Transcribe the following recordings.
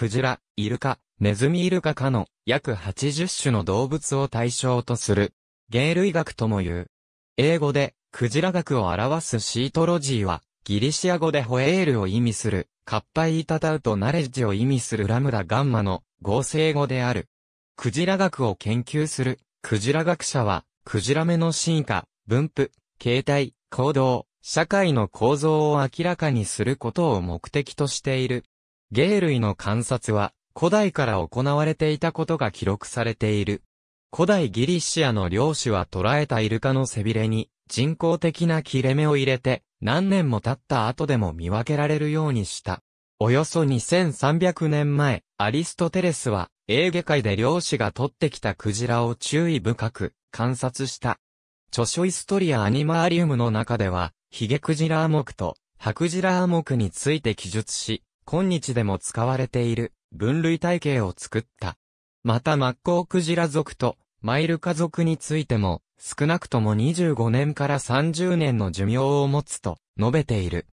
クジラ、イルカ、ネズミイルカ科の約80種の動物を対象とする、芸類学とも言う。英語で、クジラ学を表すシートロジーは、ギリシア語でホエールを意味する、カッパイイタタウとナレッジを意味するラムダガンマの合成語である。クジラ学を研究する、クジラ学者は、クジラ目の進化、分布、形態、行動、社会の構造を明らかにすることを目的としている。鯨類の観察は古代から行われていたことが記録されている。古代ギリシアの漁師は捕らえたイルカの背びれに人工的な切れ目を入れて何年も経った後でも見分けられるようにした。およそ2300年前、アリストテレスは、エーゲ海で漁師が取ってきたクジラを注意深く観察した。著書イストリア・アニマーリウムの中では、ヒゲクジラー目とハクジラー目について記述し、今日でも使われている分類体系を作った。またマッコウクジラ族とマイルカ族についても少なくとも25年から30年の寿命を持つと述べている。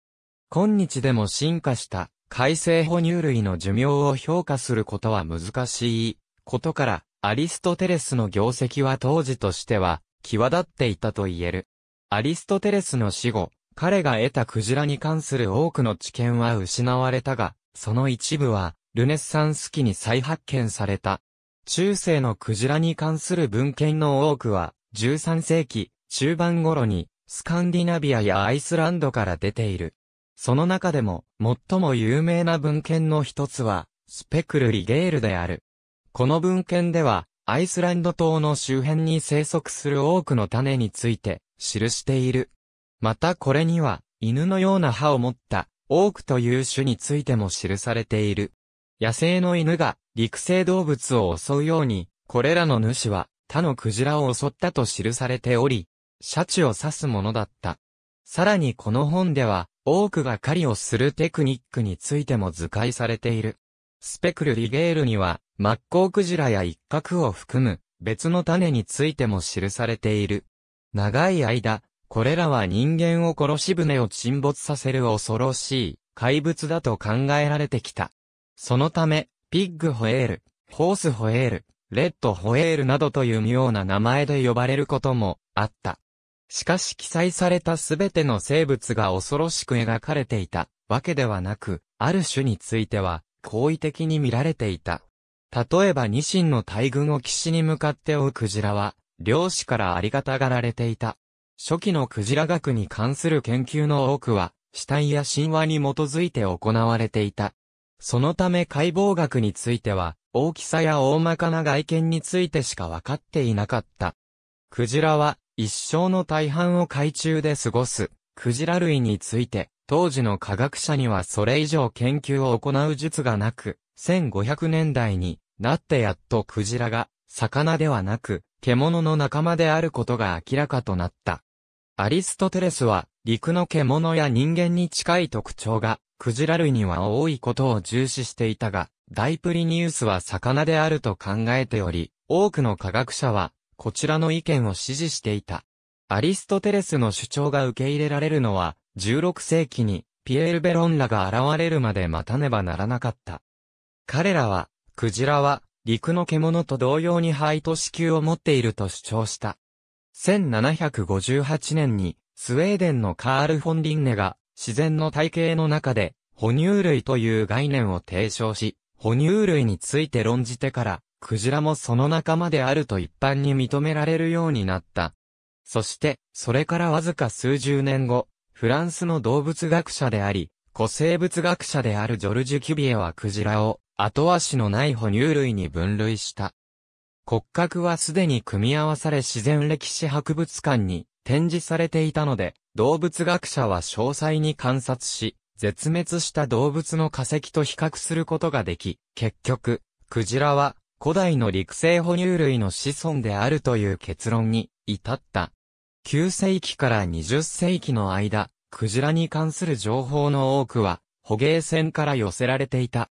今日でも進化した海生哺乳類の寿命を評価することは難しいことからアリストテレスの業績は当時としては際立っていたと言える。アリストテレスの死後、彼が得たクジラに関する多くの知見は失われたが、その一部は、ルネッサンス期に再発見された。中世のクジラに関する文献の多くは、13世紀中盤頃に、スカンディナビアやアイスランドから出ている。その中でも、最も有名な文献の一つは、スペクルリゲールである。この文献では、アイスランド島の周辺に生息する多くの種について、記している。またこれには、犬のような歯を持った、オークという種についても記されている。野生の犬が陸生動物を襲うように、これらの主は他のクジラを襲ったと記されており、シャチを指すものだった。さらにこの本では、多くが狩りをするテクニックについても図解されている。スペクルリゲールには、マッコウクジラや一角を含む別の種についても記されている。長い間、これらは人間を殺し船を沈没させる恐ろしい怪物だと考えられてきた。そのため、ピッグホエール、ホースホエール、レッドホエールなどという妙な名前で呼ばれることもあった。しかし記載されたすべての生物が恐ろしく描かれていたわけではなく、ある種については好意的に見られていた。例えばニシンの大群を岸に向かって追うクジラは、漁師からありがたがられていた。初期のクジラ学に関する研究の多くは、死体や神話に基づいて行われていた。そのため解剖学については、大きさや大まかな外見についてしか分かっていなかった。クジラは、一生の大半を海中で過ごす、クジラ類について、当時の科学者にはそれ以上研究を行う術がなく、1500年代になってやっとクジラが、魚ではなく、獣の仲間であることが明らかとなった。アリストテレスは、陸の獣や人間に近い特徴が、クジラ類には多いことを重視していたが、ダイプリニウスは魚であると考えており、多くの科学者は、こちらの意見を支持していた。アリストテレスの主張が受け入れられるのは、16世紀に、ピエール・ベロンらが現れるまで待たねばならなかった。彼らは、クジラは、陸の獣と同様に肺と子宮を持っていると主張した。1758年に、スウェーデンのカール・フォン・リンネが、自然の体系の中で、哺乳類という概念を提唱し、哺乳類について論じてから、クジラもその仲間であると一般に認められるようになった。そして、それからわずか数十年後、フランスの動物学者であり、古生物学者であるジョルジュ・キュビエはクジラを、後足のない哺乳類に分類した。骨格はすでに組み合わされ自然歴史博物館に展示されていたので、動物学者は詳細に観察し、絶滅した動物の化石と比較することができ、結局、クジラは古代の陸生哺乳類の子孫であるという結論に至った。9世紀から20世紀の間、クジラに関する情報の多くは、捕鯨船から寄せられていた。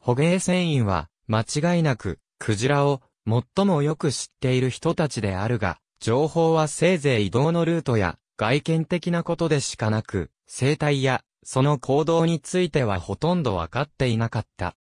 捕鯨船員は、間違いなく、クジラを最もよく知っている人たちであるが、情報はせいぜい移動のルートや外見的なことでしかなく、生態やその行動についてはほとんどわかっていなかった。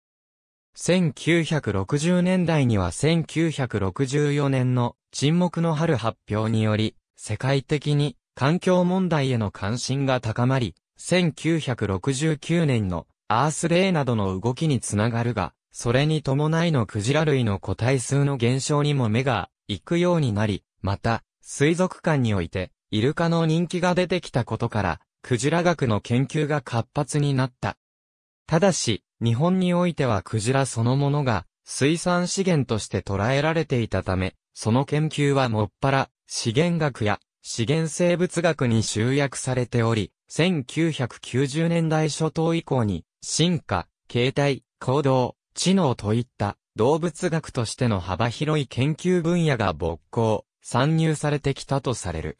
1960年代には1964年の沈黙の春発表により、世界的に環境問題への関心が高まり、1969年のアースレイなどの動きにつながるが、それに伴いのクジラ類の個体数の減少にも目が行くようになり、また、水族館において、イルカの人気が出てきたことから、クジラ学の研究が活発になった。ただし、日本においてはクジラそのものが、水産資源として捉えられていたため、その研究はもっぱら、資源学や資源生物学に集約されており、1990年代初頭以降に、進化、形態、行動、知能といった動物学としての幅広い研究分野が勃興、参入されてきたとされる。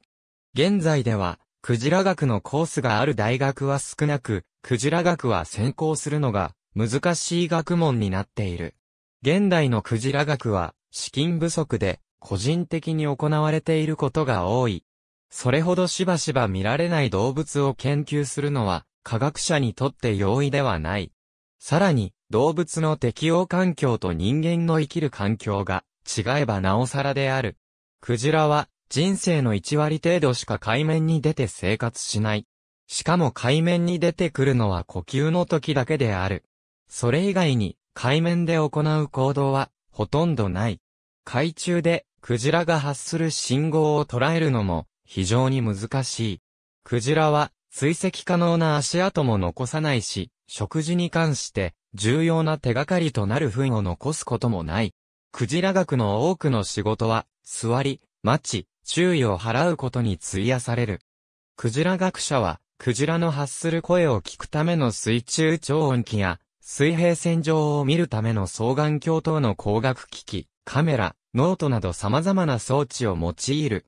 現在では、クジラ学のコースがある大学は少なく、クジラ学は専攻するのが難しい学問になっている。現代のクジラ学は資金不足で個人的に行われていることが多い。それほどしばしば見られない動物を研究するのは科学者にとって容易ではない。さらに、動物の適応環境と人間の生きる環境が違えばなおさらである。クジラは人生の1割程度しか海面に出て生活しない。しかも海面に出てくるのは呼吸の時だけである。それ以外に海面で行う行動はほとんどない。海中でクジラが発する信号を捉えるのも非常に難しい。クジラは追跡可能な足跡も残さないし、食事に関して重要な手がかりとなる糞を残すこともない。クジラ学の多くの仕事は、座り、待ち、注意を払うことに費やされる。クジラ学者は、クジラの発する声を聞くための水中超音機や、水平線上を見るための双眼鏡等の光学機器、カメラ、ノートなど様々な装置を用いる。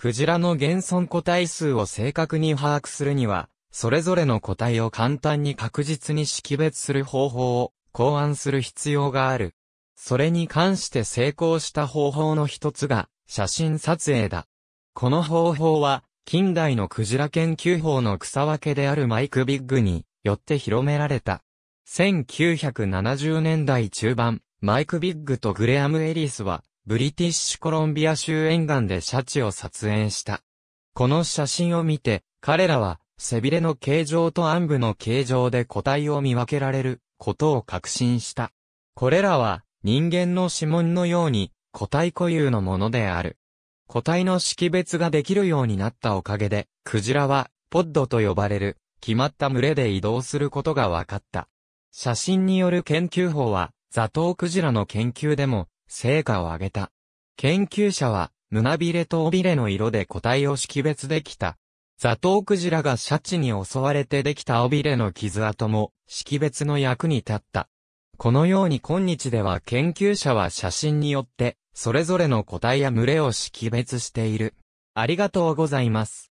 クジラの現存個体数を正確に把握するには、それぞれの個体を簡単に確実に識別する方法を考案する必要がある。それに関して成功した方法の一つが、写真撮影だ。この方法は、近代のクジラ研究法の草分けであるマイク・ビッグによって広められた。1970年代中盤、マイク・ビッグとグレアム・エリスは、ブリティッシュコロンビア州沿岸でシャチを撮影した。この写真を見て、彼らは、背びれの形状と暗部の形状で個体を見分けられることを確信した。これらは人間の指紋のように個体固有のものである。個体の識別ができるようになったおかげで、クジラはポッドと呼ばれる決まった群れで移動することが分かった。写真による研究法はザトウクジラの研究でも成果を上げた。研究者は、胸びれと尾びれの色で個体を識別できた。ザトウクジラがシャチに襲われてできた尾びれの傷跡も識別の役に立った。このように今日では研究者は写真によってそれぞれの個体や群れを識別している。ありがとうございます。